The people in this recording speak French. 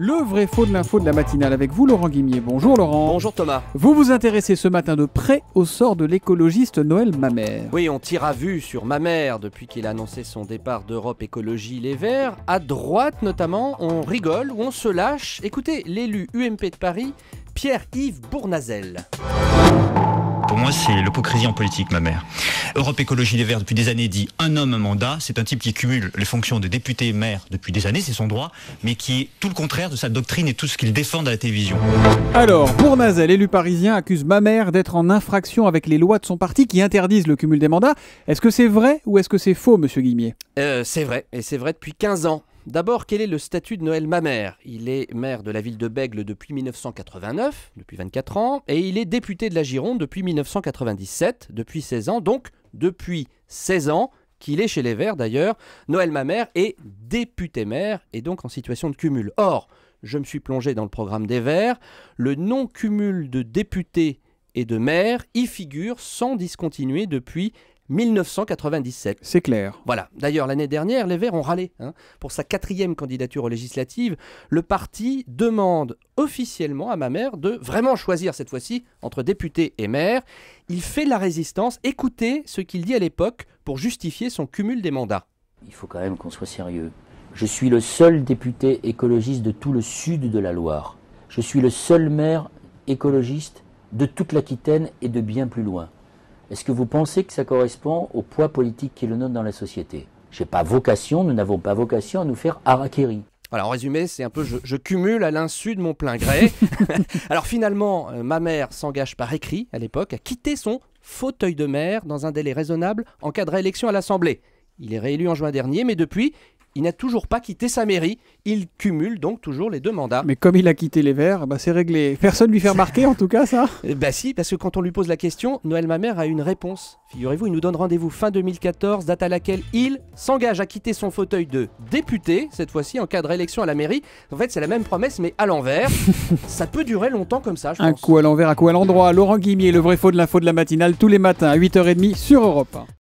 Le vrai faux de l'info de la matinale avec vous, Laurent Guimier. Bonjour Laurent. Bonjour Thomas. Vous vous intéressez ce matin de près au sort de l'écologiste Noël Mamère. Oui, on tire à vue sur Mamère depuis qu'il a annoncé son départ d'Europe Écologie Les Verts. À droite notamment, on rigole ou on se lâche. Écoutez, l'élu UMP de Paris, Pierre-Yves Bournazel. Pour moi, c'est l'hypocrisie en politique, Mamère. Europe Écologie Les Verts, depuis des années, dit un homme, un mandat. C'est un type qui cumule les fonctions de député maire depuis des années, c'est son droit, mais qui est tout le contraire de sa doctrine et tout ce qu'il défend à la télévision. Alors, pour élu parisien accuse ma d'être en infraction avec les lois de son parti qui interdisent le cumul des mandats. Est-ce que c'est vrai ou est-ce que c'est faux, monsieur Guimier euh, C'est vrai, et c'est vrai depuis 15 ans. D'abord, quel est le statut de Noël Mamère Il est maire de la ville de Bègle depuis 1989, depuis 24 ans, et il est député de la Gironde depuis 1997, depuis 16 ans, donc depuis 16 ans qu'il est chez les Verts d'ailleurs. Noël Mamère est député maire et donc en situation de cumul. Or, je me suis plongé dans le programme des Verts. Le non-cumul de députés et de maires y figure sans discontinuer depuis 1997. C'est clair. Voilà. D'ailleurs, l'année dernière, les Verts ont râlé. Hein, pour sa quatrième candidature aux législatives, le parti demande officiellement à ma mère de vraiment choisir cette fois-ci entre député et maire. Il fait la résistance. Écoutez ce qu'il dit à l'époque pour justifier son cumul des mandats. Il faut quand même qu'on soit sérieux. Je suis le seul député écologiste de tout le sud de la Loire. Je suis le seul maire écologiste de toute l'Aquitaine et de bien plus loin. Est-ce que vous pensez que ça correspond au poids politique qui le nôtre dans la société Je n'ai pas vocation, nous n'avons pas vocation à nous faire harakiri. Voilà, en résumé, c'est un peu je, cumule à l'insu de mon plein gré. Alors finalement, euh, ma mère s'engage par écrit à l'époque à quitter son fauteuil de maire dans un délai raisonnable en cas de réélection à l'Assemblée. Il est réélu en juin dernier, mais depuis, il n'a toujours pas quitté sa mairie. Il cumule donc toujours les deux mandats. Mais comme il a quitté les Verts, bah, c'est réglé. Personne lui fait remarquer en tout cas ça Bah si, parce que quand on lui pose la question, Noël Mamère a une réponse. Figurez-vous, il nous donne rendez-vous fin 2014, date à laquelle il s'engage à quitter son fauteuil de député, cette fois-ci en cas de réélection à la mairie. En fait, c'est la même promesse, mais à l'envers. ça peut durer longtemps comme ça, je Un coup à l'envers, à coup à l'endroit. Laurent Guimier, le vrai faux de l'info de la matinale, tous les matins à 8h30 sur Europe